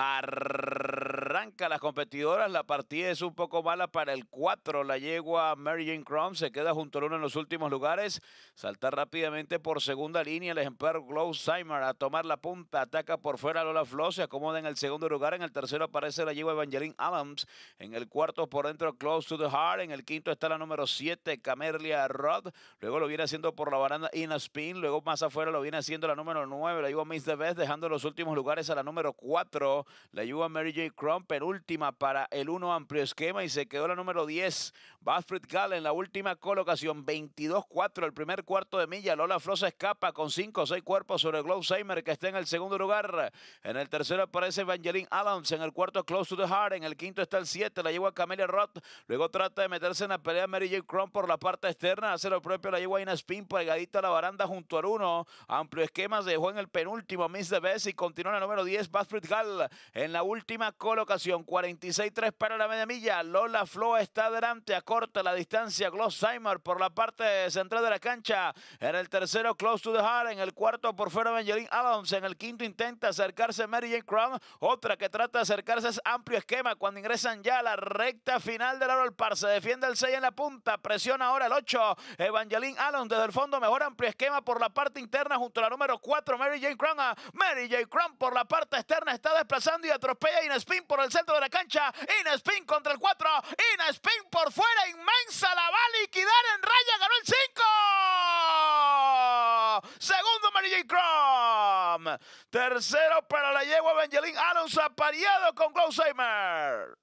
Arr las competidoras. La partida es un poco mala para el 4. La yegua Mary Jane Crumb se queda junto al uno en los últimos lugares. Salta rápidamente por segunda línea el ejemplar Glow Simer a tomar la punta. Ataca por fuera Lola Flo. Se acomoda en el segundo lugar. En el tercero aparece la yegua Evangeline Adams. En el cuarto por dentro Close to the Heart. En el quinto está la número 7 Camerlia Rod. Luego lo viene haciendo por la baranda In Spin. Luego más afuera lo viene haciendo la número 9. La yegua Miss the Best dejando los últimos lugares a la número 4. La yegua Mary Jane Crump penúltima para el 1 amplio esquema y se quedó la número 10. Basfred Gall en la última colocación, 22-4, el primer cuarto de milla. Lola Frosa escapa con 5 o 6 cuerpos sobre Glowsheimer que está en el segundo lugar. En el tercero aparece Evangeline Adams, en el cuarto Close to the Heart, en el quinto está el 7, la yegua Camelia Roth. Luego trata de meterse en la pelea Mary Jane Crom por la parte externa, hace lo propio la yegua Inaspin pegadita a la baranda junto al 1. Amplio esquema se dejó en el penúltimo Miss the Best y continúa la número 10, Basfred Gall en la última colocación 46-3 para la media milla. Lola Flo está delante, acorta la distancia. Glossheimer por la parte central de la cancha. En el tercero, Close to the Heart. En el cuarto, por fuera, Evangeline Adams. En el quinto, intenta acercarse Mary Jane Crown. Otra que trata de acercarse es amplio esquema. Cuando ingresan ya a la recta final del Laurel Par, se defiende el 6 en la punta. Presiona ahora el 8. Evangeline Allen desde el fondo. Mejor amplio esquema por la parte interna junto a la número 4, Mary Jane Crown. Mary Jane Crown por la parte externa está desplazando y atropella Inespin por el centro de la cancha. Spin contra el 4. Spin por fuera. Inmensa. La va a liquidar en raya. Ganó el 5. Segundo Mary J. Crom. Tercero para la yegua angelín Alonso. Apareado con Glausheimer.